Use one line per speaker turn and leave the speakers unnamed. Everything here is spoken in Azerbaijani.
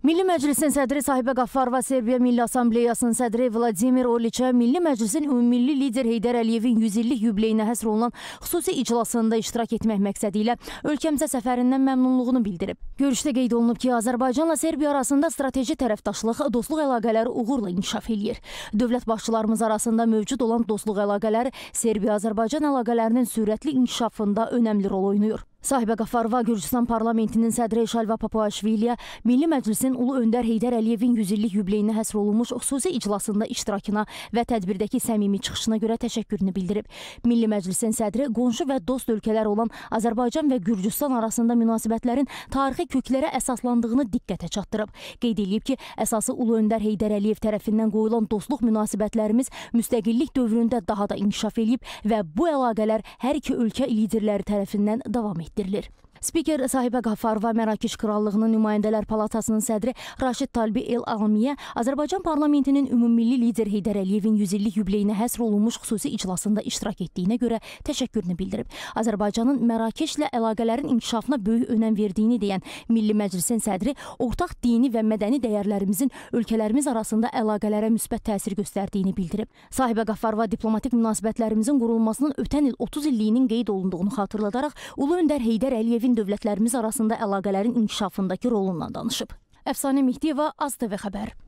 Milli Məclisin sədri Sahibə Qaffarova Serbiya Milli Assambleyasının sədri Vladimir Oliçə Milli Məclisin ümummilli lider Heydər Əliyevin 100 illik yubileyinə həsr olunan xüsusi iclasında iştirak etmək məqsədi ilə ölkəmizə səfərindən məmnunluğunu bildirib. Görüşdə qeyd olunub ki, Azərbaycanla Serbiya arasında strateji tərəfdaşlıq, dostluq əlaqələri uğurla inkişaf eləyir. Dövlət başçılarımız arasında mövcud olan dostluq əlaqələri Serbiya-Azərbaycan əlaqələrinin sürətli inkişafında önəmli rol oynayır. Sahibə Qafarova Gürcüstan parlamentinin sədri Şalva Papuaşviliyə Milli Məclisin Ulu Öndər Heydər Əliyevin 100 illik yubileyinə həsr olunmuş xüsusi iclasında iştirakına və tədbirdəki səmimi çıxışına görə təşəkkürünü bildirib. Milli Məclisin sədri qonşu və dost ölkələr olan Azərbaycan və Gürcüstan arasında münasibətlərin tarixi köklərə əsaslandığını diqqətə çatdırıb. Qeyd edilib ki, əsası Ulu Öndər Heydər Əliyev tərəfindən qoyulan dostluq münasibətlərimiz müstəqillik dövründə daha da inkişaf edib və bu əlaqələr hər iki ölkə liderləri tərəfindən davam etdirilir. demektirler. Spiker Sahibə Qafarova Mərakeş Krallığının nümayəndələr palatasının sədri Raşid Talbi El Almiyə Azərbaycan parlamentinin ümummilli lider Heydər Əliyevin 100 illik yubileyinə həsr olunmuş xüsusi iclasında iştirak etdiyinə görə təşəkkürünü bildirib. Azərbaycanın Mərakeşlə əlaqələrin inkişafına böyük önəm verdiyini deyən Milli Məclisin sədri ortaq dini və mədəni dəyərlərimizin ölkələrimiz arasında əlaqələrə müsbət təsir göstərdiyini bildirib. Sahibə Qafarova diplomatik münasibətlərimizin qurulmasının ötən il 30 illiyinin qeyd olunduğunu xatırladaraq Ulu öndər Heydər Əliyevin Lakin dövlətlərimiz arasında əlaqələrin inkişafındakı rolundan danışıb. Əfsanə Mehdiyeva, AZTV xəbər.